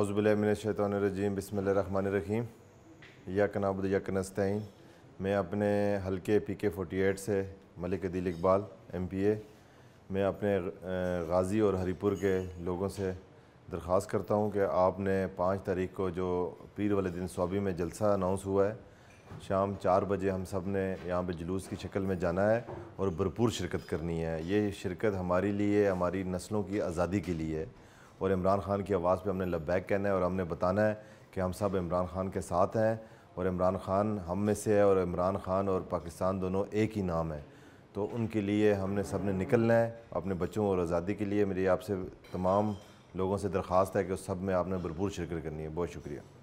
औज़बिलमिनशैतरजीम बसमिल रहीम यक नस्तैन मैं अपने हल्के पी के फोटी एट से Malik Adeel Iqbal M P A मैं अपने गाज़ी और हरीपुर के लोगों से दरख्वास्त करता हूँ कि आपने पाँच तारीख को जो पीर वाले दिन सोबी में जलसा अनाउंस हुआ है शाम चार बजे हम सब ने यहाँ पर जुलूस की शक्ल में जाना है और भरपूर शिरकत करनी है ये शिरकत हमारे लिए हमारी नस्लों की आज़ादी के लिए है और इमरान खान की आवाज़ पे हमने लब्बैक कहना है और हमने बताना है कि हम सब इमरान खान के साथ हैं और इमरान खान हम में से है और इमरान खान और पाकिस्तान दोनों एक ही नाम है तो उनके लिए हमने सब ने निकलना है अपने बच्चों और आज़ादी के लिए मेरी आपसे तमाम लोगों से दरख्वास्त है कि उस सब में आपने भरपूर शिरकत करनी है बहुत शुक्रिया